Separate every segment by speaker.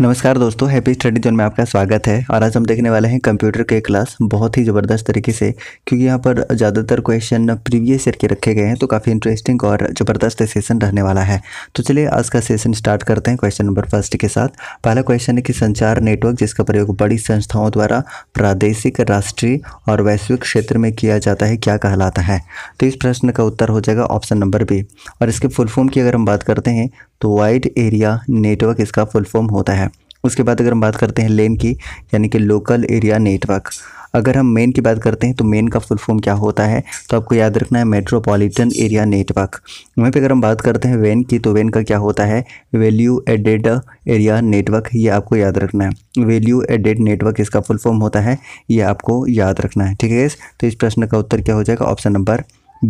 Speaker 1: नमस्कार दोस्तों happy study zone में आपका स्वागत है और आज हम देखने वाले हैं कंप्यूटर के क्लास बहुत ही ज़बरदस्त तरीके से क्योंकि यहाँ पर ज़्यादातर क्वेश्चन प्रीवियस ईयर के रखे गए हैं तो काफ़ी इंटरेस्टिंग और ज़बरदस्त सेशन रहने वाला है तो चलिए आज का सेशन स्टार्ट करते हैं क्वेश्चन नंबर फर्स्ट के साथ पहला क्वेश्चन है कि संचार नेटवर्क जिसका प्रयोग बड़ी संस्थाओं द्वारा प्रादेशिक राष्ट्रीय और वैश्विक क्षेत्र में किया जाता है क्या कहलाता है तो इस प्रश्न का उत्तर हो जाएगा ऑप्शन नंबर बी और इसके फुल फॉर्म की अगर हम बात करते हैं तो वाइड एरिया नेटवर्क इसका फुल फॉर्म होता है उसके बाद अगर हम बात करते हैं लेन की यानी कि लोकल एरिया नेटवर्क अगर हम मेन की बात करते हैं तो मेन का फुल फॉर्म क्या होता है तो आपको याद रखना है मेट्रोपॉलिटन एरिया नेटवर्क वहीं पे अगर हम बात करते हैं वेन की तो वेन का क्या होता है वैल्यू एडेड एरिया नेटवर्क ये आपको याद रखना है वैल्यू एडेड नेटवर्क इसका फुल फॉर्म होता है ये आपको याद रखना है ठीक है तो इस प्रश्न का उत्तर क्या हो जाएगा ऑप्शन नंबर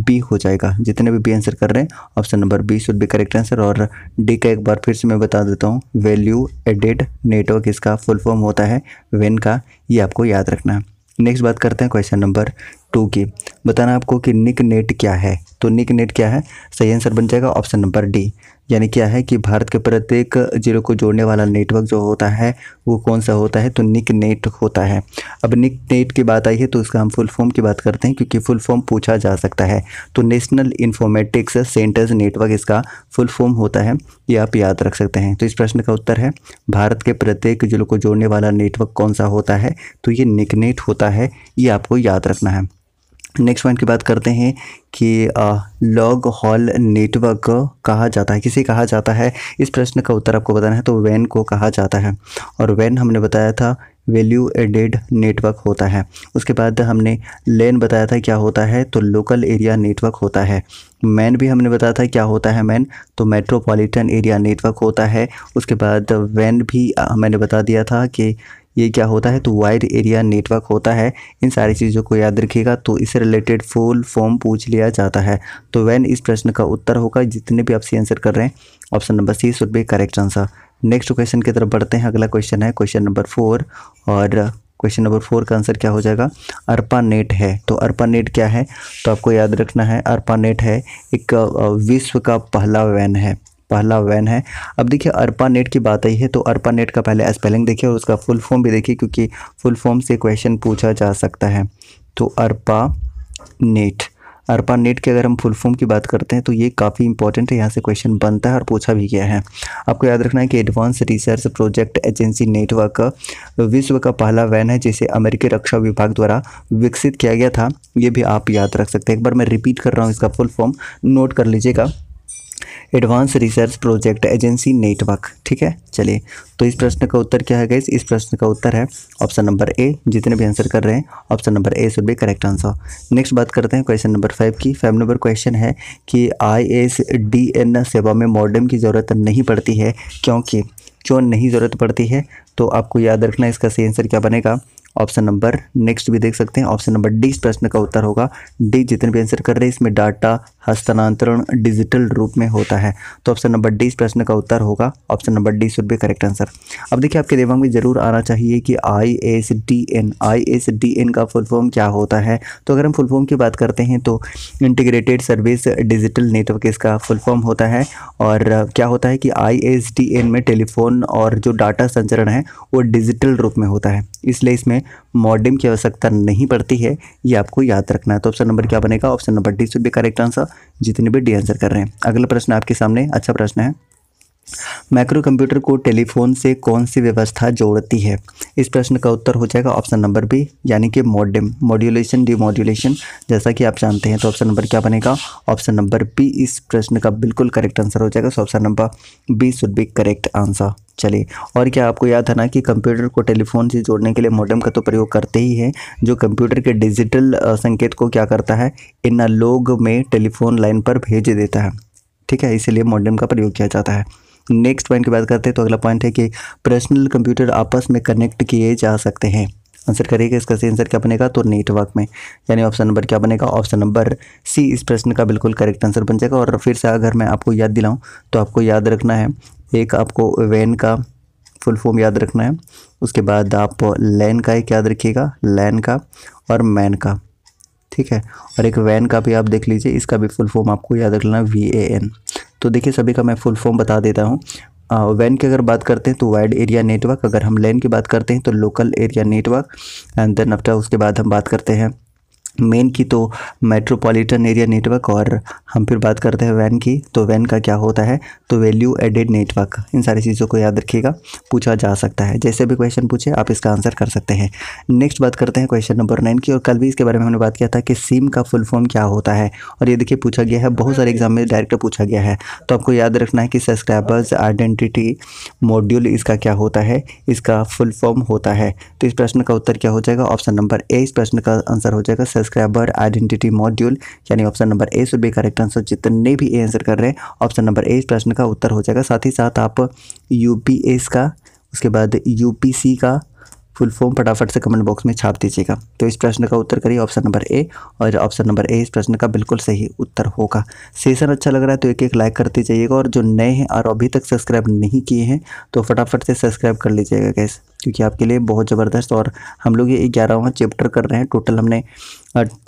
Speaker 1: बी हो जाएगा जितने भी बी आंसर कर रहे हैं option number B should be correct answer और डी का एक बार फिर से मैं बता देता हूँ वैल्यू एडेड नेटवर्क इसका फुल फॉर्म होता है वेन का ये आपको याद रखना है नेक्स्ट बात करते हैं क्वेश्चन नंबर टू की बताना आपको कि निक नेट क्या है तो निक नेट क्या है सही आंसर बन जाएगा ऑप्शन नंबर डी यानी क्या है कि भारत के प्रत्येक जिलों को जोड़ने वाला नेटवर्क जो होता है वो कौन सा होता है तो निक नेट होता है अब निक नेट की बात आई है तो उसका हम फुल फॉर्म की बात करते हैं क्योंकि फुल फॉर्म पूछा जा सकता है तो नेशनल इन्फॉर्मेटिक्स सेंटर्स नेटवर्क इसका फुल फॉर्म होता है ये आप याद रख सकते हैं तो इस प्रश्न का उत्तर है भारत के प्रत्येक जिलों को जोड़ने वाला नेटवर्क कौन सा होता है तो ये निक नेट होता है ये आपको याद रखना है नेक्स्ट पॉइंट की बात करते हैं कि लॉग हॉल नेटवर्क कहा जाता है किसे कहा जाता है इस प्रश्न का उत्तर आपको बताना है तो वैन को कहा जाता है और वैन हमने बताया था वैल्यू एडेड नेटवर्क होता है उसके बाद हमने लेन बताया था क्या होता है तो लोकल एरिया नेटवर्क होता है मैन भी हमने बताया था क्या होता है मैन तो मेट्रोपॉलिटन एरिया नेटवर्क होता है उसके बाद वैन भी मैंने बता दिया था कि ये क्या होता है तो वाइड एरिया नेटवर्क होता है इन सारी चीज़ों को याद रखिएगा तो इससे रिलेटेड फुल फॉर्म पूछ लिया जाता है तो वैन इस प्रश्न का उत्तर होगा जितने भी आप सी आंसर कर रहे हैं option number C should be correct answer next question की तरफ बढ़ते हैं अगला क्वेश्चन है क्वेश्चन नंबर फोर और क्वेश्चन नंबर फोर का आंसर क्या हो जाएगा अर्पा नेट है तो अर्पा नेट क्या है तो आपको याद रखना है अर्पा नेट है एक विश्व का पहला वैन है पहला वैन है अब देखिए अरपा नेट की बात आई है तो अरपा नेट का पहले स्पेलिंग देखिए और उसका फुल फॉर्म भी देखिए क्योंकि फुल फॉर्म से क्वेश्चन पूछा जा सकता है तो अरपा नेट अरपा नेट की अगर हम फुल फॉर्म की बात करते हैं तो ये काफ़ी इंपॉर्टेंट है यहाँ से क्वेश्चन बनता है और पूछा भी गया है आपको याद रखना है कि advance research project agency network विश्व का पहला वैन है जिसे अमेरिकी रक्षा विभाग द्वारा विकसित किया गया था ये भी आप याद रख सकते हैं एक बार मैं रिपीट कर रहा हूँ इसका फुल फॉर्म नोट कर लीजिएगा advance research project agency network ठीक है चलिए तो इस प्रश्न का उत्तर क्या है गैस इस प्रश्न का उत्तर है ऑप्शन नंबर ए जितने भी आंसर कर रहे हैं option number A should be correct answer next बात करते हैं क्वेश्चन नंबर फाइव की फाइव नंबर क्वेश्चन है कि आई एस डी एन सेवा में मॉडर्न की ज़रूरत नहीं पड़ती है क्योंकि क्यों नहीं ज़रूरत पड़ती है तो आपको याद रखना इसका सही आंसर क्या बनेगा ऑप्शन नंबर नेक्स्ट भी देख सकते हैं ऑप्शन नंबर डी इस प्रश्न का उत्तर होगा डी जितने भी आंसर कर रहे हैं इसमें डाटा हस्तांतरण डिजिटल रूप में होता है तो ऑप्शन नंबर डी इस प्रश्न का उत्तर होगा option number D should be correct answer अब देखिए आपके दिमाग में ज़रूर आना चाहिए कि I S D N I S D N का फुल फॉर्म क्या होता है तो अगर हम फुल फॉर्म की बात करते हैं तो इंटीग्रेटेड सर्विस डिजिटल नेटवर्क इसका फुल फॉर्म होता है और क्या होता है कि आई एस डी एन में टेलीफोन और जो डाटा संचरण है वो डिजिटल रूप में होता है इसलिए इसमें मॉडम की आवश्यकता नहीं पड़ती है ये आपको याद रखना है तो ऑप्शन नंबर क्या बनेगा option number D should be correct answer जितने भी डी आंसर कर रहे हैं अगला प्रश्न आपके सामने अच्छा प्रश्न है माइक्रो कंप्यूटर को टेलीफोन से कौन सी व्यवस्था जोड़ती है इस प्रश्न का उत्तर हो जाएगा ऑप्शन नंबर बी यानी कि मॉडम मॉड्यूलेशन मॉड्यूलेशन जैसा कि आप जानते हैं तो ऑप्शन नंबर क्या बनेगा ऑप्शन नंबर बी इस प्रश्न का बिल्कुल करेक्ट आंसर हो जाएगा so option number B should be correct answer चलिए और क्या आपको याद है ना कि कंप्यूटर को टेलीफोन से जोड़ने के लिए मॉडम का तो प्रयोग करते ही हैं जो कंप्यूटर के डिजिटल संकेत को क्या करता है इन लोग में टेलीफोन लाइन पर भेज देता है ठीक है इसीलिए मॉडम का प्रयोग किया जाता है नेक्स्ट पॉइंट की बात करते हैं तो अगला पॉइंट है कि पर्सनल कंप्यूटर आपस में कनेक्ट किए जा सकते हैं आंसर करेगा इसका सही आंसर क्या बनेगा तो नेटवर्क में यानी ऑप्शन नंबर क्या बनेगा ऑप्शन नंबर सी इस प्रश्न का बिल्कुल करेक्ट आंसर बन जाएगा और फिर से अगर मैं आपको याद दिलाऊं तो आपको याद रखना है एक आपको वैन का फुल फॉर्म याद रखना है उसके बाद आप लैन का एक याद रखिएगा लैन का और मैन का ठीक है और एक वैन का भी आप देख लीजिए इसका भी फुल फॉर्म आपको याद रखना वी ए एन तो देखिए सभी का मैं फुल फॉर्म बता देता हूँ वैन की अगर बात करते हैं तो वाइड एरिया नेटवर्क अगर हम लैन की बात करते हैं तो local area network and then after उसके बाद हम बात करते हैं मेन की तो मेट्रोपॉलिटन एरिया नेटवर्क और हम फिर बात करते हैं वैन की तो वैन का क्या होता है तो वैल्यू एडेड नेटवर्क इन सारी चीज़ों को याद रखिएगा पूछा जा सकता है जैसे भी क्वेश्चन पूछे आप इसका आंसर कर सकते हैं नेक्स्ट बात करते हैं क्वेश्चन नंबर नाइन की और कल भी इसके बारे में हमने बात किया था कि सिम का फुल फॉर्म क्या होता है और ये देखिए पूछा गया है बहुत सारे एग्जाम में डायरेक्ट पूछा गया है तो आपको याद रखना है कि सब्सक्राइबर्स आइडेंटिटी मॉड्यूल इसका क्या होता है इसका फुल फॉर्म होता है तो इस प्रश्न का उत्तर क्या हो जाएगा ऑप्शन नंबर ए इस प्रश्न का आंसर हो जाएगा सब्सक्राइबर आइडेंटिटी मॉड्यूल यानी option number A should be correct answer जितने भी ए आंसर कर रहे हैं ऑप्शन नंबर ए इस प्रश्न का उत्तर हो जाएगा साथ ही साथ आप यू का उसके बाद यू का फुल फॉर्म फटाफट से कमेंट बॉक्स में छाप दीजिएगा तो इस प्रश्न का उत्तर करिए ऑप्शन नंबर ए और ऑप्शन नंबर ए इस प्रश्न का बिल्कुल सही उत्तर होगा सेशन अच्छा लग रहा है तो एक एक लाइक करते जाइएगा और जो नए हैं और अभी तक सब्सक्राइब नहीं किए हैं तो फटाफट से सब्सक्राइब कर लीजिएगा गैस क्योंकि आपके लिए बहुत ज़बरदस्त और हम लोग ये ग्यारहवा चैप्टर कर रहे हैं टोटल हमने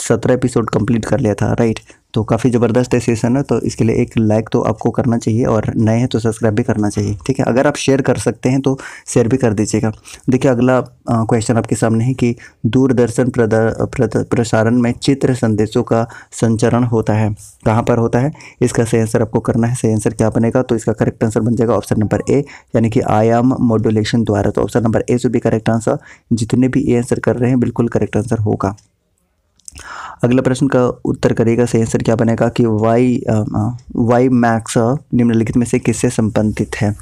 Speaker 1: सत्रह एपिसोड कंप्लीट कर लिया था राइट तो काफ़ी ज़बरदस्त है सेशन है तो इसके लिए एक लाइक तो आपको करना चाहिए और नए हैं तो सब्सक्राइब भी करना चाहिए ठीक है अगर आप शेयर कर सकते हैं तो शेयर भी कर दीजिएगा देखिए अगला क्वेश्चन आपके सामने है कि दूरदर्शन प्रसारण में चित्र संदेशों का संचरण होता है कहाँ पर होता है इसका सही आंसर आपको करना है सही आंसर क्या बनेगा तो इसका करेक्ट आंसर बन जाएगा ऑप्शन नंबर ए यानी कि आयाम मॉड्यूलेशन द्वारा तो ऑप्शन नंबर ए से भी करेक्ट आंसर जितने भी ए आंसर कर रहे हैं बिल्कुल करेक्ट आंसर होगा अगला प्रश्न का उत्तर करेगा सही आंसर क्या बनेगा कि वाई वाई मैक्स निम्नलिखित में से किससे संबंधित है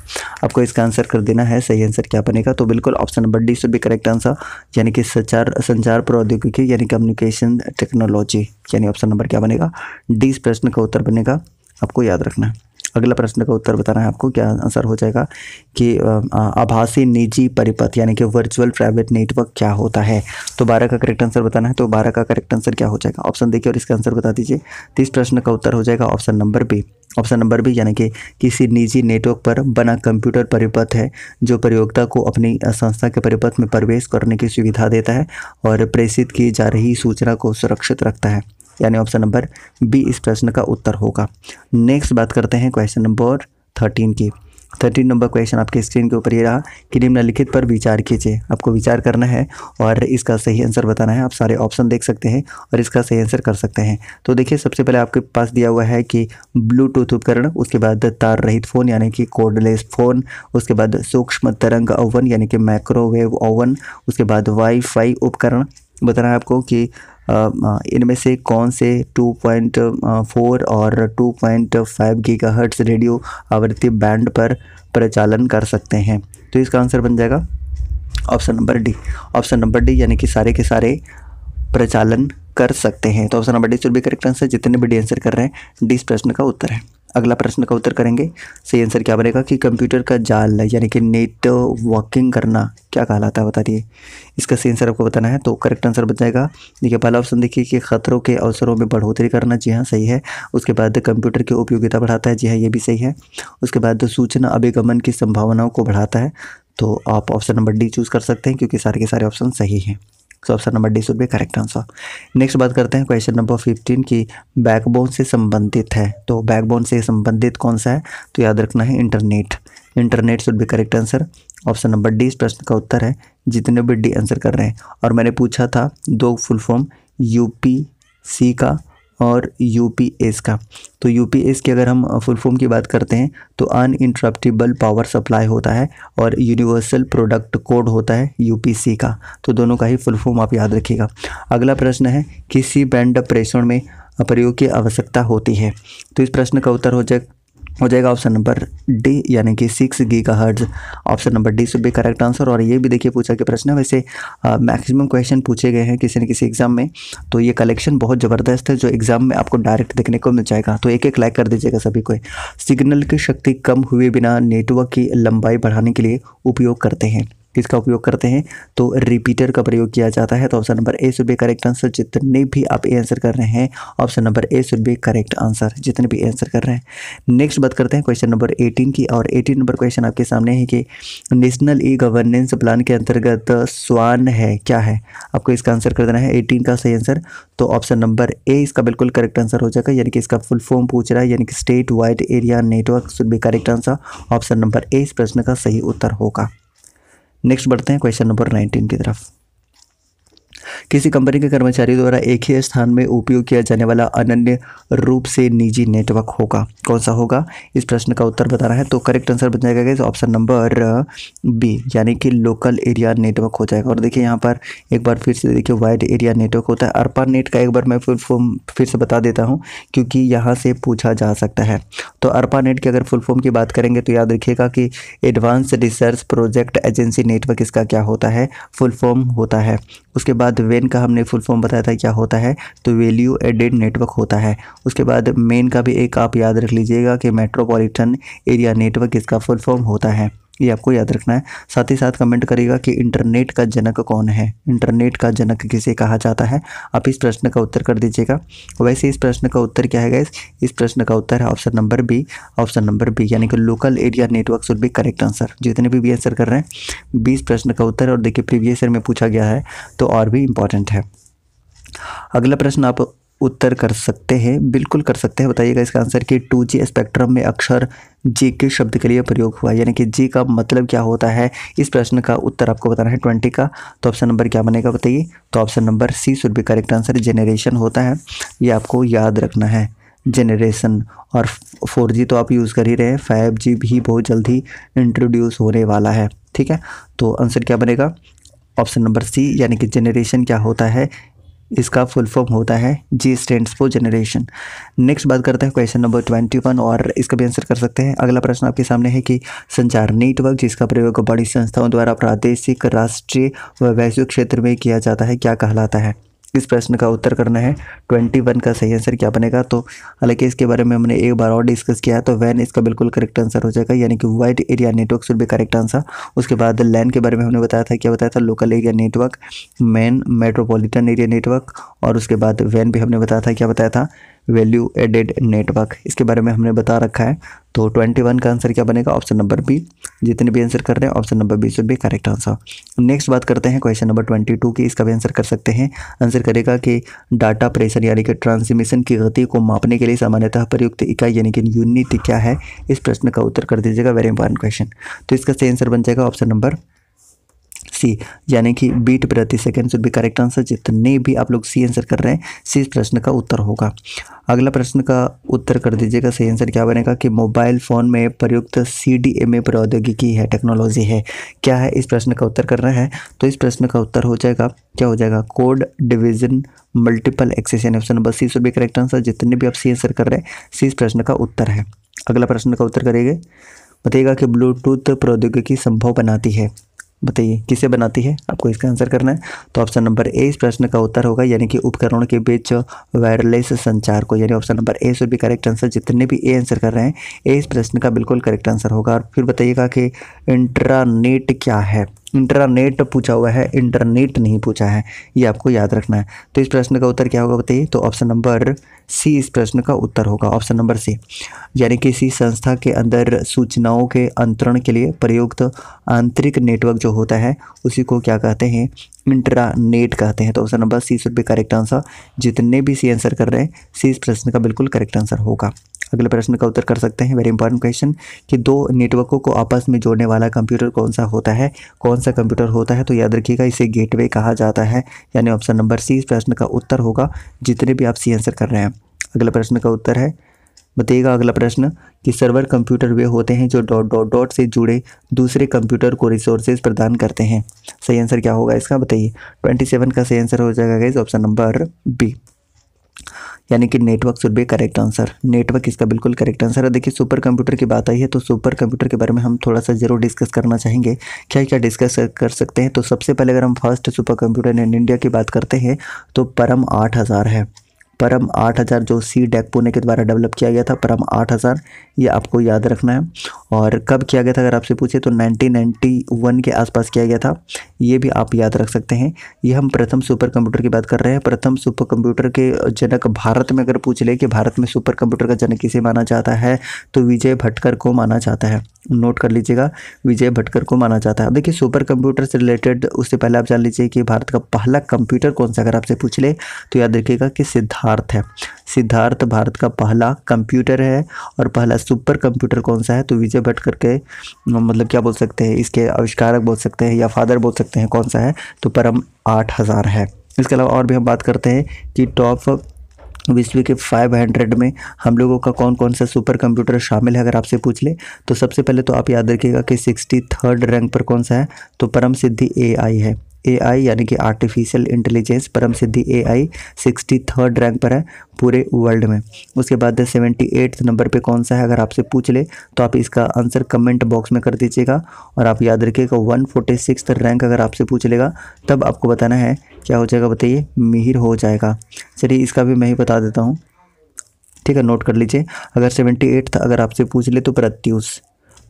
Speaker 1: आपको इसका आंसर कर देना है सही आंसर क्या बनेगा तो बिल्कुल ऑप्शन नंबर डी से भी करेक्ट आंसर यानी कि संचार संचार प्रौद्योगिकी यानी कम्युनिकेशन टेक्नोलॉजी यानी ऑप्शन नंबर क्या बनेगा डी इस प्रश्न का उत्तर बनेगा आपको याद रखना है अगला प्रश्न का उत्तर बताना है आपको क्या आंसर हो जाएगा कि आभासी निजी परिपथ यानी कि वर्चुअल प्राइवेट नेटवर्क क्या होता है तो बारह का करेक्ट आंसर बताना है तो बारह का करेक्ट आंसर क्या हो जाएगा ऑप्शन देखिए और इसका आंसर बता दीजिए तो इस प्रश्न का उत्तर हो जाएगा option number B option number B यानी कि किसी निजी नेटवर्क पर बना कंप्यूटर परिपथ है जो प्रयोगता को अपनी संस्था के परिपथ में प्रवेश करने की सुविधा देता है और प्रेषित की जा रही सूचना को सुरक्षित रखता है यानी ऑप्शन नंबर बी इस प्रश्न का उत्तर होगा नेक्स्ट बात करते हैं क्वेश्चन नंबर थर्टीन की थर्टीन नंबर क्वेश्चन आपके स्क्रीन के ऊपर ये रहा कि निम्नलिखित पर विचार कीजिए आपको विचार करना है और इसका सही आंसर बताना है आप सारे ऑप्शन देख सकते हैं और इसका सही आंसर कर सकते हैं तो देखिए सबसे पहले आपके पास दिया हुआ है कि ब्लूटूथ उपकरण उसके बाद तार रहित फ़ोन यानी कि कोडलेस फ़ोन उसके बाद सूक्ष्म तरंग ओवन यानी कि माइक्रोवेव ओवन उसके बाद वाईफाई उपकरण बताना है आपको कि इनमें से कौन से 2.4 और 2.5 गीगाहर्ट्ज़ रेडियो आवृत्ति बैंड पर प्रचालन कर सकते हैं तो इसका आंसर बन जाएगा option number D option number D यानी कि सारे के सारे प्रचालन कर सकते हैं तो option number D should be correct answer जितने भी डी आंसर कर रहे हैं डी इस प्रश्न का उत्तर है अगला प्रश्न का उत्तर करेंगे सही आंसर क्या बनेगा कि कंप्यूटर का जाल यानी कि नेट वॉकिंग करना क्या कहलाता है बता दिए इसका सही आंसर आपको बताना है तो करेक्ट आंसर बन जाएगा देखिए पहला ऑप्शन देखिए कि खतरों के अवसरों में बढ़ोतरी करना जी हाँ सही है उसके बाद कंप्यूटर की उपयोगिता बढ़ाता है जी हाँ ये भी सही है उसके बाद सूचना अभिगमन की संभावनाओं को बढ़ाता है तो आप ऑप्शन नंबर डी चूज़ कर सकते हैं क्योंकि सारे के सारे ऑप्शन सही हैं so option number D should be correct answer next बात करते हैं क्वेश्चन नंबर फिफ्टीन की बैकबोन से संबंधित है तो बैकबोन से संबंधित कौन सा है तो याद रखना है internet internet should be correct answer option number D इस प्रश्न का उत्तर है जितने भी डी आंसर कर रहे हैं और मैंने पूछा था दो full form U P C का और यू का तो यू की अगर हम फुल फॉर्म की बात करते हैं तो अनइंटरप्टिबल पावर सप्लाई होता है और यूनिवर्सल प्रोडक्ट कोड होता है यू का तो दोनों का ही फुल फॉर्म आप याद रखिएगा अगला प्रश्न है किसी बैंड प्रेषण में प्रयोग की आवश्यकता होती है तो इस प्रश्न का उत्तर हो जाए हो जाएगा ऑप्शन नंबर डी यानी कि six gigahertz option number D should be correct answer और ये भी देखिए पूछा कि प्रश्न है वैसे मैक्सिमम क्वेश्चन पूछे गए हैं किसी न किसी एग्जाम में तो ये कलेक्शन बहुत ज़बरदस्त है जो एग्ज़ाम में आपको डायरेक्ट देखने को मिल जाएगा तो एक एक लाइक कर दीजिएगा सभी को सिग्नल की शक्ति कम हुए बिना नेटवर्क की लंबाई बढ़ाने के लिए उपयोग करते हैं किसका उपयोग करते हैं तो रिपीटर का प्रयोग किया जाता है तो option number A should be correct answer जितने भी आप ए आंसर कर रहे हैं option number A should be correct answer जितने भी आंसर कर रहे हैं नेक्स्ट बात करते हैं क्वेश्चन नंबर एटीन की और एटीन नंबर क्वेश्चन आपके सामने है कि नेशनल ई गवर्नेंस प्लान के अंतर्गत स्वान है क्या है आपको इसका आंसर कर देना है एटीन का सही आंसर तो ऑप्शन नंबर ए इसका बिल्कुल करेक्ट आंसर हो जाएगा यानी कि इसका फुल फॉर्म पूछ रहा है यानी कि state wide area network should be correct answer option number A इस प्रश्न का सही उत्तर होगा नेक्स्ट बढ़ते हैं क्वेश्चन नंबर नाइनटीन की तरफ किसी कंपनी के कर्मचारी द्वारा एक ही स्थान में उपयोग किया जाने वाला अनन्य रूप से निजी नेटवर्क होगा कौन सा होगा इस प्रश्न का उत्तर बताना है तो करेक्ट आंसर बन जाएगा इस ऑप्शन नंबर बी यानी कि लोकल एरिया नेटवर्क हो जाएगा और देखिए यहाँ पर एक बार फिर से देखिए वाइड एरिया नेटवर्क होता है अर्पा नेट का एक बार मैं फुल फॉर्म फिर से बता देता हूँ क्योंकि यहाँ से पूछा जा सकता है तो अर्पा नेट की अगर फुल फॉर्म की बात करेंगे तो याद रखिएगा कि advance research project agency network इसका क्या होता है फुल फॉर्म होता है उसके बाद बाद वेन का हमने फुल फॉर्म बताया था क्या होता है तो वैल्यू एडेड नेटवर्क होता है उसके बाद मेन का भी एक आप याद रख लीजिएगा कि मेट्रोपॉलिटन एरिया नेटवर्क इसका फुल फॉर्म होता है ये आपको याद रखना है साथ ही साथ कमेंट करेगा कि इंटरनेट का जनक कौन है इंटरनेट का जनक किसे कहा जाता है आप इस प्रश्न का उत्तर कर दीजिएगा वैसे इस प्रश्न का उत्तर क्या है गैस इस प्रश्न का उत्तर है option number B option number B यानी कि local area network should be correct answer जितने भी बी आंसर कर रहे हैं बीस प्रश्न का उत्तर और देखिए प्रीवियस ईयर में पूछा गया है तो और भी इंपॉर्टेंट है अगला प्रश्न आप उत्तर कर सकते हैं बिल्कुल कर सकते हैं बताइएगा इसका आंसर कि टू जी स्पेक्ट्रम में अक्षर जी के शब्द के लिए प्रयोग हुआ यानी कि जी का मतलब क्या होता है इस प्रश्न का उत्तर आपको बताना है ट्वेंटी का तो ऑप्शन नंबर क्या बनेगा बताइए तो ऑप्शन नंबर सी सुर भी करेक्ट आंसर जेनरेशन होता है ये आपको याद रखना है जेनरेशन और फोर जी तो आप यूज़ कर ही रहे हैं फाइव जी भी बहुत जल्दी इंट्रोड्यूस होने वाला है ठीक है तो आंसर क्या बनेगा ऑप्शन नंबर सी यानी कि जेनरेशन क्या होता है इसका फुल फॉर्म होता है G stands for generation next बात करते हैं क्वेश्चन नंबर ट्वेंटी वन और इसका भी आंसर कर सकते हैं अगला प्रश्न आपके सामने है कि संचार नेटवर्क जिसका प्रयोग बड़ी संस्थाओं द्वारा प्रादेशिक राष्ट्रीय व वैश्विक क्षेत्र में किया जाता है क्या कहलाता है इस प्रश्न का उत्तर करना है ट्वेंटी वन का सही आंसर क्या बनेगा तो हालांकि इसके बारे में हमने एक बार और डिस्कस किया तो वैन इसका बिल्कुल करेक्ट आंसर हो जाएगा यानी कि wide area network should be correct answer उसके बाद लैंड के बारे में हमने बताया था क्या बताया था local area network MAN metropolitan area network और उसके बाद वैन भी हमने बताया था क्या बताया था वैल्यू एडेड नेटवर्क इसके बारे में हमने बता रखा है तो ट्वेंटी वन का आंसर क्या बनेगा ऑप्शन नंबर बी जितने भी आंसर कर रहे हैं option number B should be correct answer next बात करते हैं क्वेश्चन नंबर ट्वेंटी टू की इसका भी आंसर कर सकते हैं आंसर करेगा कि डाटा प्रेशर यानी कि ट्रांसमिशन की गति को मापने के लिए सामान्यतः प्रयुक्त इकाई यानी कि यूनिट क्या है इस प्रश्न का उत्तर कर दीजिएगा वेरी इंपॉर्टेंट क्वेश्चन तो इसका सही आंसर बन जाएगा ऑप्शन नंबर सी यानी कि बीट प्रति second should be correct answer जितने भी आप लोग सी आंसर कर रहे हैं सी प्रश्न का उत्तर होगा अगला प्रश्न का उत्तर कर दीजिएगा सही आंसर क्या बनेगा कि मोबाइल फ़ोन में प्रयुक्त सी डी एम ए प्रौद्योगिकी है टेक्नोलॉजी है क्या है इस प्रश्न का उत्तर करना है तो इस प्रश्न का उत्तर हो जाएगा क्या हो जाएगा कोड डिवीजन मल्टीपल एक्सेस यानी option number C so be correct answer जितने भी आप सी आंसर कर रहे हैं सी इस प्रश्न का उत्तर है अगला प्रश्न का उत्तर करेंगे बताइएगा कि ब्लूटूथ प्रौद्योगिकी संभव बनाती है बताइए किसे बनाती है आपको इसका आंसर करना है तो ऑप्शन नंबर ए इस प्रश्न का उत्तर होगा यानी कि उपकरणों के बीच वायरलेस संचार को यानी ऑप्शन नंबर ए से भी करेक्ट आंसर जितने भी ए आंसर कर रहे हैं ए इस प्रश्न का बिल्कुल करेक्ट आंसर होगा और फिर बताइएगा कि इंट्रानेट क्या है इंटरनेट पूछा हुआ है इंटरनेट नहीं पूछा है ये आपको याद रखना है तो इस प्रश्न का उत्तर क्या होगा बताइए तो ऑप्शन नंबर सी इस प्रश्न का उत्तर होगा ऑप्शन नंबर सी यानी कि संस्था के अंदर सूचनाओं के अंतरण के लिए प्रयुक्त आंतरिक नेटवर्क जो होता है उसी को क्या कहते हैं इंटरानेट कहते हैं तो option number C should be correct answer जितने भी सी आंसर कर रहे हैं सी इस प्रश्न का बिल्कुल करेक्ट आंसर होगा अगले प्रश्न का उत्तर कर सकते हैं वेरी इंपॉर्टेंट क्वेश्चन कि दो नेटवर्कों को आपस में जोड़ने वाला कंप्यूटर कौन सा होता है कौन सा कंप्यूटर होता है तो याद रखिएगा इसे गेटवे कहा जाता है यानी ऑप्शन नंबर सी इस प्रश्न का उत्तर होगा जितने भी आप सी आंसर कर रहे हैं अगला प्रश्न का उत्तर है बताइएगा अगला प्रश्न कि सर्वर कंप्यूटर वे होते हैं जो डॉट डॉट डॉट से जुड़े दूसरे कंप्यूटर को रिसोर्सेज प्रदान करते हैं सही आंसर क्या होगा इसका बताइए ट्वेंटी सेवन का सही आंसर हो जाएगा गाइज ऑप्शन नंबर बी यानी कि network should be correct answer network इसका बिल्कुल करेक्ट आंसर है देखिए सुपर कंप्यूटर की बात आई है तो सुपर कंप्यूटर के बारे में हम थोड़ा सा जरूर डिस्कस करना चाहेंगे क्या क्या डिस्कस कर सकते हैं तो सबसे पहले अगर हम first supercomputer in India की बात करते हैं तो परम आठ है परम 8000 जो सी डेक पुणे के द्वारा डेवलप किया गया था परम 8000 ये आपको याद रखना है और कब किया गया था अगर आपसे पूछे तो 1991 के आसपास किया गया था ये भी आप याद रख सकते हैं ये हम प्रथम सुपर कंप्यूटर की बात कर रहे हैं प्रथम सुपर कंप्यूटर के जनक भारत में अगर पूछ ले कि भारत में सुपर कंप्यूटर का जनक किसे माना जाता है तो विजय भटकर को माना जाता है नोट कर लीजिएगा विजय भटकर को माना जाता है अब देखिए सुपर कंप्यूटर से रिलेटेड उससे पहले आप जान लीजिए कि भारत का पहला कंप्यूटर कौन सा अगर आपसे पूछ ले तो याद रखिएगा कि सिद्धार्थ सिद्धार्थ है सिद्धार्थ भारत का पहला कंप्यूटर है और पहला सुपर कंप्यूटर कौन सा है तो विजय भट्ट करके मतलब क्या बोल सकते हैं इसके आविष्कारक बोल सकते हैं या फादर बोल सकते हैं कौन सा है तो परम आठ हज़ार है इसके अलावा और भी हम बात करते हैं कि टॉप विश्व के 500 में हम लोगों का कौन कौन सा सुपर कंप्यूटर शामिल है अगर आपसे पूछ ले तो सबसे पहले तो आप याद रखिएगा कि सिक्सटी थर्ड रैंक पर कौन सा है तो परम सिद्धि ए है एआई यानी कि artificial intelligence Param Siddhi AI sixty third rank पर है पूरे वर्ल्ड में उसके बाद सेवेंटी एट्थ नंबर पे कौन सा है अगर आपसे पूछ ले तो आप इसका आंसर कमेंट बॉक्स में कर दीजिएगा और आप याद रखिएगा वन फोर्टी सिक्स रैंक अगर आपसे पूछ लेगा तब आपको बताना है क्या हो जाएगा बताइए मिहिर हो जाएगा चलिए इसका भी मैं ही बता देता हूँ ठीक है नोट कर लीजिए अगर सेवेंटी एट्थ अगर आपसे पूछ ले तो प्रत्युष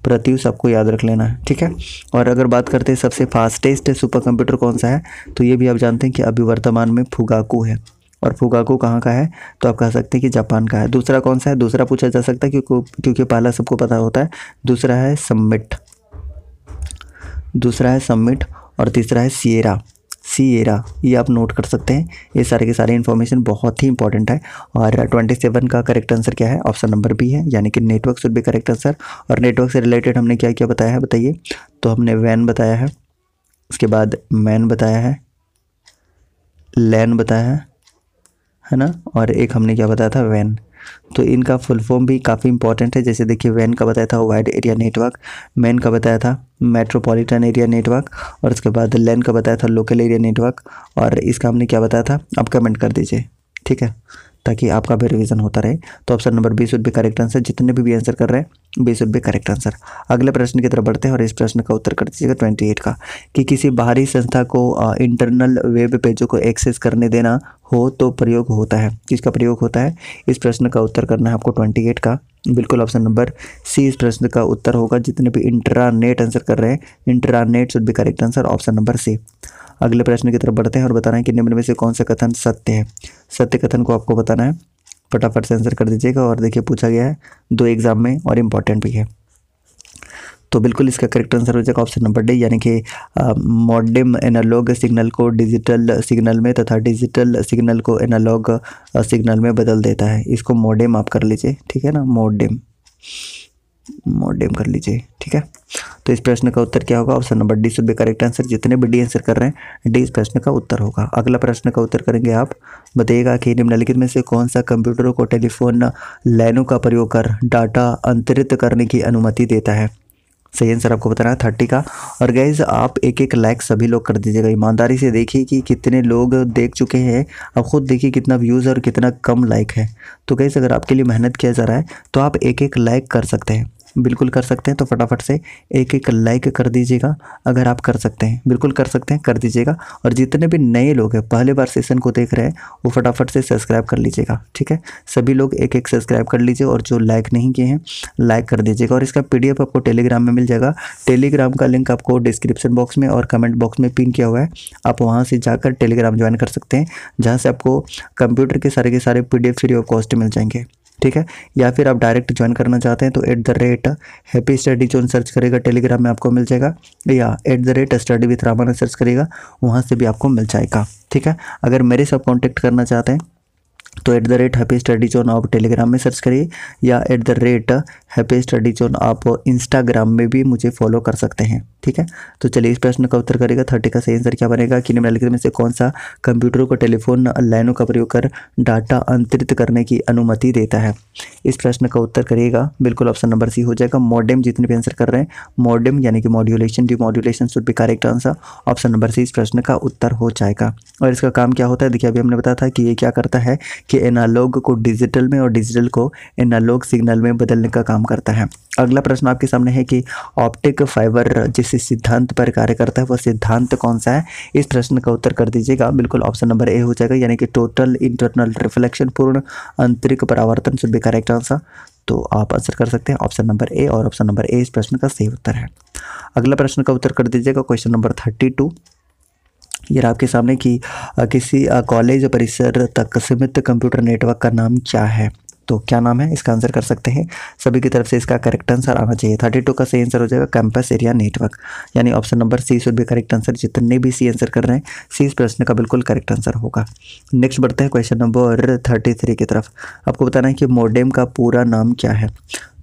Speaker 1: प्रत्यु सबको याद रख लेना है ठीक है और अगर बात करते हैं सबसे फास्टेस्ट सुपर कंप्यूटर कौन सा है तो ये भी आप जानते हैं कि अभी वर्तमान में फुगाकू है और फुगाकू कहाँ का है तो आप कह सकते हैं कि जापान का है दूसरा कौन सा है दूसरा पूछा जा सकता है क्योंकि क्योंकि पहला सबको पता होता है दूसरा है सम्मिट दूसरा है सम्मिट और तीसरा है सियरा सी एरा ये आप नोट कर सकते हैं ये सारे के सारे इन्फॉर्मेशन बहुत ही इंपॉर्टेंट है और ट्वेंटी सेवन का करेक्ट आंसर क्या है ऑप्शन नंबर बी है यानी कि network should be correct answer और नेटवर्क से रिलेटेड हमने क्या क्या बताया है बताइए तो हमने वैन बताया है उसके बाद मैन बताया है लैन बताया है है ना और एक हमने क्या बताया था वैन तो इनका फुल फॉर्म भी काफ़ी इंपॉर्टेंट है जैसे देखिए वैन का बताया था वाइड एरिया नेटवर्क मैन का बताया था मेट्रोपॉलिटन एरिया नेटवर्क और उसके बाद लैन का बताया था लोकल एरिया नेटवर्क और इसका हमने क्या बताया था आप कमेंट कर दीजिए ठीक है ताकि आपका भी रिविजन होता रहे तो option number B should be correct answer जितने भी भी आंसर कर रहे हैं B should be correct answer अगले प्रश्न की तरफ बढ़ते हैं और इस प्रश्न का उत्तर कर दीजिएगा ट्वेंटी एट का कि किसी बाहरी संस्था को इंटरनल वेब पेजों को एक्सेस करने देना हो तो प्रयोग होता है किसका प्रयोग होता है इस प्रश्न का उत्तर करना है आपको ट्वेंटी एट का बिल्कुल ऑप्शन नंबर सी इस प्रश्न का उत्तर होगा जितने भी इंटरानेट आंसर कर रहे हैं intranet should be correct answer option number C अगले प्रश्न की तरफ बढ़ते हैं और बता रहे हैं कि निम्न में से कौन सा कथन सत्य है सत्य कथन को आपको बताना है फटाफट से आंसर कर दीजिएगा और देखिए पूछा गया है दो एग्जाम में और इम्पॉर्टेंट भी है तो बिल्कुल इसका करेक्ट आंसर हो जाएगा ऑप्शन नंबर डी यानी कि मॉडम एनालॉग सिग्नल को डिजिटल सिग्नल में तथा डिजिटल सिग्नल को एनालॉग सिग्नल में बदल देता है इसको मॉडम आप कर लीजिए ठीक है ना मॉडम मॉडेम कर लीजिए ठीक है तो इस प्रश्न का उत्तर क्या होगा option number D should be correct answer जितने भी डी आंसर कर रहे हैं डी इस प्रश्न का उत्तर होगा अगला प्रश्न का उत्तर करेंगे आप बताइएगा कि निम्नलिखित में से कौन सा कंप्यूटरों को टेलीफोन लाइनों का प्रयोग कर डाटा अंतरित करने की अनुमति देता है सही आंसर आपको बताना है थर्टी का और गैज आप एक एक लाइक सभी लोग कर दीजिएगा ईमानदारी से देखिए कि कितने लोग देख चुके हैं अब खुद देखिए कितना व्यूज़ और कितना कम लाइक है तो गैज़ अगर आपके लिए मेहनत किया जा रहा है तो आप एक एक लाइक कर सकते हैं बिल्कुल कर सकते हैं तो फटाफट से एक एक लाइक कर दीजिएगा अगर आप कर सकते हैं बिल्कुल कर सकते हैं कर दीजिएगा और जितने भी नए लोग हैं पहले बार सेशन को देख रहे हैं वो फटाफट से सब्सक्राइब कर लीजिएगा ठीक है सभी लोग एक एक सब्सक्राइब कर लीजिए और जो लाइक नहीं किए हैं लाइक कर दीजिएगा और इसका पी आपको टेलीग्राम में मिल जाएगा टेलीग्राम का लिंक आपको डिस्क्रिप्शन बॉक्स में और कमेंट बॉक्स में पिन किया हुआ है आप वहाँ से जाकर टेलीग्राम ज्वाइन कर सकते हैं जहाँ से आपको कंप्यूटर के सारे के सारे पी फ्री ऑफ कॉस्ट मिल जाएंगे ठीक है या फिर आप डायरेक्ट ज्वाइन करना चाहते हैं तो at the rate happy study zone search करेगा टेलीग्राम में आपको मिल जाएगा या at the rate study with Ramana search करेगा वहाँ से भी आपको मिल जाएगा ठीक है अगर मेरे से आप कॉन्टैक्ट करना चाहते हैं तो at the rate happy study zone आप टेलीग्राम में सर्च करिए या at the rate happy study zone आप इंस्टाग्राम में भी मुझे फॉलो कर सकते हैं ठीक है तो चलिए इस प्रश्न का उत्तर करेगा थर्टी का सही आंसर क्या बनेगा कि निम्नलिखित में से कौन सा कंप्यूटरों को टेलीफोन लाइनों का प्रयोग कर डाटा अंतरित करने की अनुमति देता है इस प्रश्न का उत्तर करिएगा बिल्कुल ऑप्शन नंबर सी हो जाएगा मॉडेम जितने भी आंसर कर रहे हैं मॉडेम यानी कि modulation demodulation should be correct answer option number C इस प्रश्न का उत्तर हो जाएगा और इसका काम क्या होता है देखिए अभी हमने बताया था कि ये क्या करता है कि एनालॉग को डिजिटल में और डिजिटल को एनालॉग सिग्नल में बदलने का काम करता है अगला प्रश्न आपके सामने है कि ऑप्टिक फाइबर जिस किस सिद्धांत पर कार्य करता है वह सिद्धांत कौन सा है इस प्रश्न का उत्तर कर दीजिएगा बिल्कुल ऑप्शन नंबर ए हो जाएगा यानी कि टोटल इंटरनल रिफ्लेक्शन पूर्ण आंतरिक परावर्तन शुड बी करेक्ट आंसर तो आप आंसर कर सकते हैं ऑप्शन नंबर ए और ऑप्शन नंबर ए इस प्रश्न का सही उत्तर है अगला प्रश्न का उत्तर कर दीजिएगा क्वेश्चन नंबर थर्टी टू ये आपके सामने कि किसी कॉलेज परिसर तक सीमित कंप्यूटर नेटवर्क का नाम क्या है तो क्या नाम है इसका आंसर कर सकते हैं सभी की तरफ से इसका करेक्ट आंसर आना चाहिए थर्टी टू का सही आंसर हो जाएगा कैंपस एरिया नेटवर्क यानी option number C should be correct answer जितने भी सी आंसर कर रहे हैं सी इस प्रश्न का बिल्कुल करेक्ट आंसर होगा नेक्स्ट बढ़ते हैं क्वेश्चन नंबर थर्टी थ्री की तरफ आपको बताना है कि मोडेम का पूरा नाम क्या है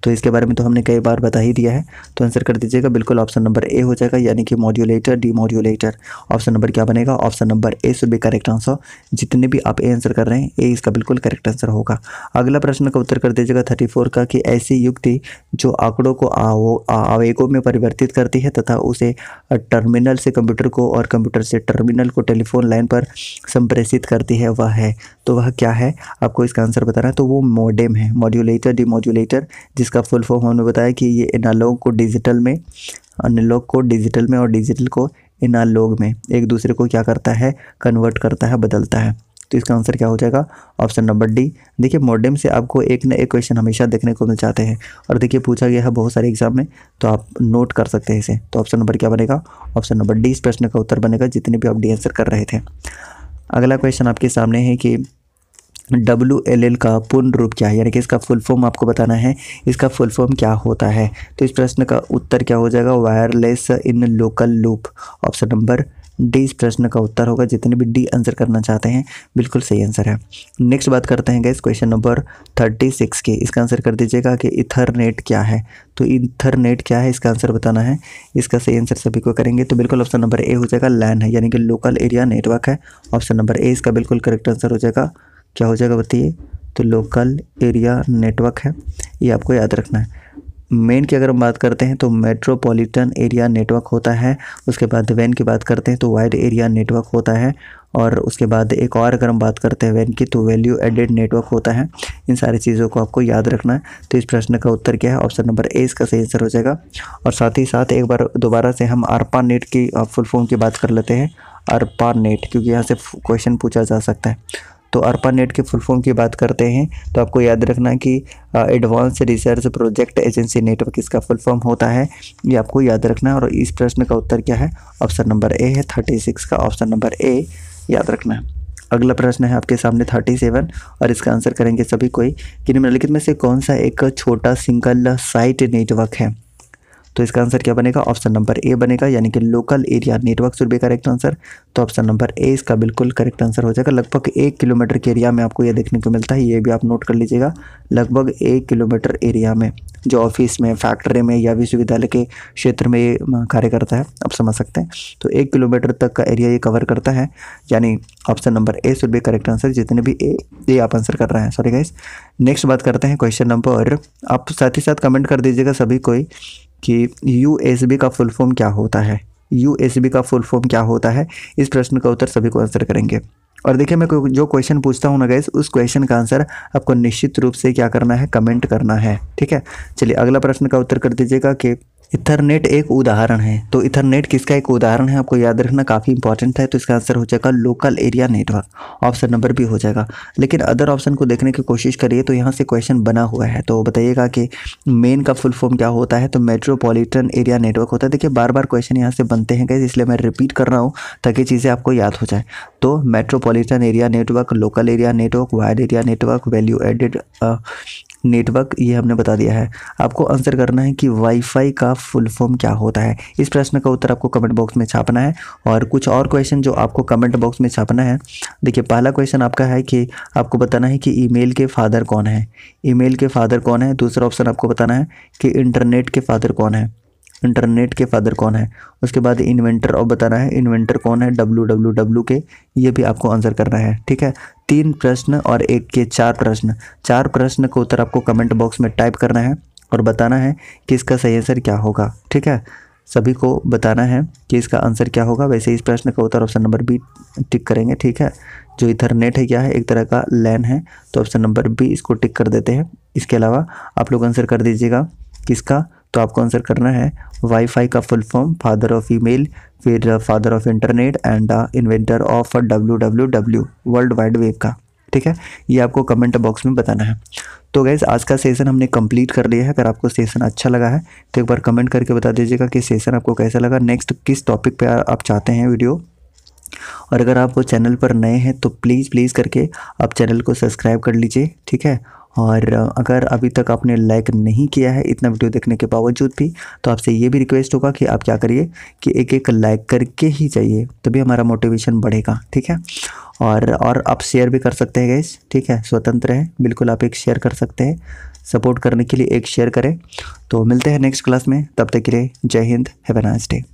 Speaker 1: तो इसके बारे में तो हमने कई बार बता ही दिया है तो आंसर कर दीजिएगा बिल्कुल ऑप्शन नंबर ए हो जाएगा यानी कि मॉड्यूलेटर मॉड्यूलेटर ऑप्शन नंबर क्या बनेगा option number A should be correct answer जितने भी आप ए आंसर कर रहे हैं ए इसका बिल्कुल करेक्ट आंसर होगा अगला प्रश्न का उत्तर कर दीजिएगा थर्टी फोर का कि ऐसी युक्ति जो आंकड़ों को आवेगों में परिवर्तित करती है तथा उसे टर्मिनल से कंप्यूटर को और कंप्यूटर से टर्मिनल को टेलीफोन लाइन पर संप्रेषित करती है वह है तो वह क्या है आपको इसका आंसर बताना है तो वो मोडेम है मॉड्यूलेटर डी जिसका इसका फुल फॉर्म हमने बताया कि ये एनालॉग को डिजिटल में एनालॉग को डिजिटल में और डिजिटल को एनालॉग में एक दूसरे को क्या करता है कन्वर्ट करता है बदलता है तो इसका आंसर क्या हो जाएगा ऑप्शन नंबर डी देखिए मॉडम से आपको एक ना एक क्वेश्चन हमेशा देखने को मिल जाते हैं और देखिए पूछा गया है बहुत सारे एग्जाम में तो आप नोट कर सकते हैं इसे तो ऑप्शन नंबर क्या बनेगा ऑप्शन नंबर डी इस प्रश्न का उत्तर बनेगा जितने भी आप डी आंसर कर रहे थे अगला क्वेश्चन आपके सामने है कि डब्ल्यू एल एल का पूर्ण रूप क्या है यानी कि इसका फुल फॉर्म आपको बताना है इसका फुल फॉर्म क्या होता है तो इस प्रश्न का उत्तर क्या हो जाएगा wireless in local loop option number D इस प्रश्न का उत्तर होगा जितने भी डी आंसर करना चाहते हैं बिल्कुल सही आंसर है नेक्स्ट बात करते हैं guess question number thirty six की इसका आंसर कर दीजिएगा कि इथरनेट क्या है तो इथरनेट क्या है इसका आंसर बताना है इसका सही आंसर सभी को करेंगे तो बिल्कुल ऑप्शन नंबर ए हो जाएगा लैन है यानी कि लोकल एरिया नेटवर्क है ऑप्शन नंबर ए इसका बिल्कुल करेक्ट आंसर हो जाएगा क्या हो जाएगा बताइए तो लोकल एरिया नेटवर्क है ये आपको याद रखना है मेन की अगर हम बात करते हैं तो मेट्रोपॉलिटन एरिया नेटवर्क होता है उसके बाद वैन की बात करते हैं तो वाइड एरिया नेटवर्क होता है और उसके बाद एक और अगर हम बात करते हैं वैन की तो वैल्यू एडेड नेटवर्क होता है इन सारी चीज़ों को आपको याद रखना है तो इस प्रश्न का उत्तर क्या है ऑप्शन नंबर ए इसका सही आंसर हो जाएगा और साथ ही साथ एक बार दोबारा से हम आरपा नेट की फुल फॉर्म की बात कर लेते हैं आरपा नेट क्योंकि यहाँ से क्वेश्चन पूछा जा सकता है तो अर्पा नेट के फुल फॉर्म की बात करते हैं तो आपको याद रखना कि advance research project agency network इसका फुल फॉर्म होता है ये आपको याद रखना है और इस प्रश्न का उत्तर क्या है ऑप्शन नंबर ए है थर्टी सिक्स का ऑप्शन नंबर ए याद रखना है अगला प्रश्न है आपके सामने थर्टी सेवन और इसका आंसर करेंगे सभी कोई कि निम्नलिखित में से कौन सा एक छोटा सिंगल साइट नेटवर्क है तो इसका आंसर क्या बनेगा ऑप्शन नंबर ए बनेगा यानी कि local area network should be correct answer तो ऑप्शन नंबर ए इसका बिल्कुल करेक्ट आंसर हो जाएगा लगभग एक किलोमीटर के एरिया में आपको ये देखने को मिलता है ये भी आप नोट कर लीजिएगा लगभग एक किलोमीटर एरिया में जो ऑफिस में फैक्ट्री में या विश्वविद्यालय के क्षेत्र में ये कार्य करता है आप समझ सकते हैं तो एक किलोमीटर तक का एरिया ये कवर करता है यानी option number A should be correct answer जितने भी ए ये आप आंसर कर रहे हैं सॉरी गाइस नेक्स्ट बात करते हैं क्वेश्चन नंबर आप साथ ही साथ कमेंट कर दीजिएगा सभी कोई कि यू का फुल फॉर्म क्या होता है यू का फुल फॉर्म क्या होता है इस प्रश्न का उत्तर सभी को आंसर करेंगे और देखिए मैं जो क्वेश्चन पूछता हूँ ना गैस उस क्वेश्चन का आंसर आपको निश्चित रूप से क्या करना है कमेंट करना है ठीक है चलिए अगला प्रश्न का उत्तर कर दीजिएगा कि इथरनेट एक उदाहरण है तो इथरनेट किसका एक उदाहरण है आपको याद रखना काफ़ी इंपॉर्टेंट है तो इसका आंसर हो जाएगा local area network option number B हो जाएगा लेकिन अदर ऑप्शन को देखने की कोशिश करिए तो यहाँ से क्वेश्चन बना हुआ है तो बताइएगा कि मेन का फुल फॉर्म क्या होता है तो मेट्रोपॉलिटन एरिया नेटवर्क होता है देखिए बार बार क्वेश्चन यहाँ से बनते हैं कैसे इसलिए मैं रिपीट कर रहा हूँ ताकि चीज़ें आपको याद हो जाए तो metropolitan area network local area network wire area network value added network ये हमने बता दिया है आपको आंसर करना है कि वाईफाई का फुल फॉर्म क्या होता है इस प्रश्न का उत्तर आपको कमेंट बॉक्स में छापना है और कुछ और क्वेश्चन जो आपको कमेंट बॉक्स में छापना है देखिए पहला क्वेश्चन आपका है कि आपको बताना है कि ईमेल के फादर कौन है ईमेल के फादर कौन है दूसरा ऑप्शन आपको बताना है कि इंटरनेट के फादर कौन है इंटरनेट के फादर कौन है उसके बाद इन्वेंटर और बताना है इन्वेंटर कौन है डब्ल्यू डब्ल्यू डब्ल्यू के ये भी आपको आंसर करना है ठीक है तीन प्रश्न और एक के चार प्रश्न चार प्रश्न को उत्तर आपको कमेंट बॉक्स में टाइप करना है और बताना है कि इसका सही आंसर क्या होगा ठीक है सभी को बताना है कि इसका आंसर क्या होगा वैसे इस प्रश्न का उत्तर ऑप्शन नंबर बी टिक करेंगे ठीक है जो इधर नेट है क्या है एक तरह का लैन है तो ऑप्शन नंबर बी इसको टिक कर देते हैं इसके अलावा आप लोग आंसर कर दीजिएगा किसका तो आपको आंसर करना है वाईफाई का full form father of email फिर father of internet and inventor of W W W world wide web का ठीक है ये आपको कमेंट बॉक्स में बताना है तो गैस आज का सेशन हमने कंप्लीट कर लिया है अगर आपको सेशन अच्छा लगा है तो एक बार कमेंट करके बता दीजिएगा कि सेशन आपको कैसा लगा नेक्स्ट किस टॉपिक पे आप चाहते हैं वीडियो और अगर आप वो चैनल पर नए हैं तो प्लीज़ प्लीज़ करके आप चैनल को सब्सक्राइब कर लीजिए ठीक है और अगर अभी तक आपने लाइक नहीं किया है इतना वीडियो देखने के बावजूद भी तो आपसे ये भी रिक्वेस्ट होगा कि आप क्या करिए कि एक एक लाइक करके ही जाइए तभी हमारा मोटिवेशन बढ़ेगा ठीक है और और आप शेयर भी कर सकते हैं गैस ठीक है स्वतंत्र है बिल्कुल आप एक शेयर कर सकते हैं सपोर्ट करने के लिए एक शेयर करें तो मिलते हैं नेक्स्ट क्लास में तब तक के लिए जय हिंद हैवे नाइस डे